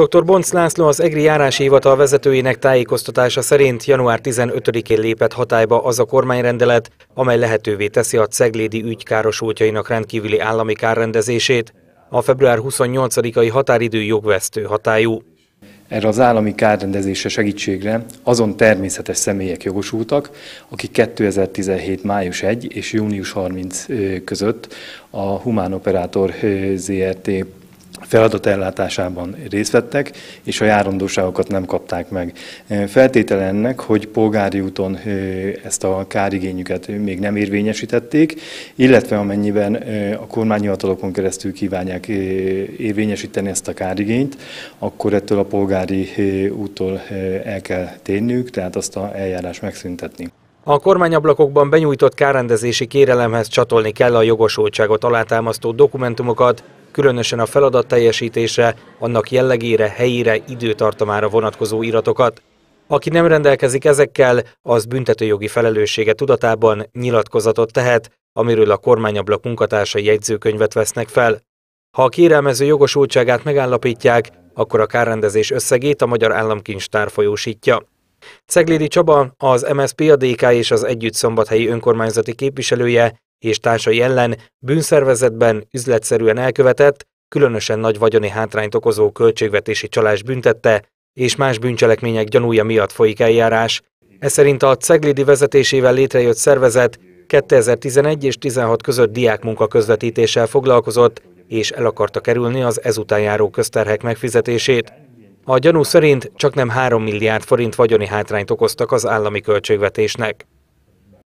Dr. Bonc László az EGRI járási hivatal vezetőjének tájékoztatása szerint január 15-én lépett hatályba az a kormányrendelet, amely lehetővé teszi a ceglédi ügy károsultjainak rendkívüli állami kárrendezését. A február 28-ai határidő jogvesztő hatályú. Erre az állami kárrendezése segítségre azon természetes személyek jogosultak, akik 2017. május 1 és június 30 között a Humán Operátor ZRT feladat ellátásában részt vettek, és a járandóságokat nem kapták meg. Feltétele ennek, hogy polgári úton ezt a kárigényüket még nem érvényesítették, illetve amennyiben a kormányhivatalokon keresztül kívánják érvényesíteni ezt a kárigényt, akkor ettől a polgári úttól el kell térniük, tehát azt a eljárás megszüntetni. A kormányablakokban benyújtott kárrendezési kérelemhez csatolni kell a jogosultságot alátámasztó dokumentumokat, különösen a feladat teljesítése, annak jellegére, helyére, időtartamára vonatkozó iratokat. Aki nem rendelkezik ezekkel, az büntetőjogi felelőssége tudatában nyilatkozatot tehet, amiről a kormányablak munkatársai jegyzőkönyvet vesznek fel. Ha a kérelmező jogosultságát megállapítják, akkor a kárrendezés összegét a Magyar Államkincstár folyósítja. Ceglédi Csaba, az MSZP, a DK és az Együtt Szombathelyi önkormányzati képviselője és társai ellen bűnszervezetben üzletszerűen elkövetett, különösen nagy vagyoni hátrányt okozó költségvetési csalás büntette, és más bűncselekmények gyanúja miatt folyik eljárás. Ez szerint a Ceglidi vezetésével létrejött szervezet 2011 és 16 között diákmunka közvetítéssel foglalkozott, és el akarta kerülni az ezután járó közterhek megfizetését. A gyanú szerint csak nem 3 milliárd forint vagyoni hátrányt okoztak az állami költségvetésnek.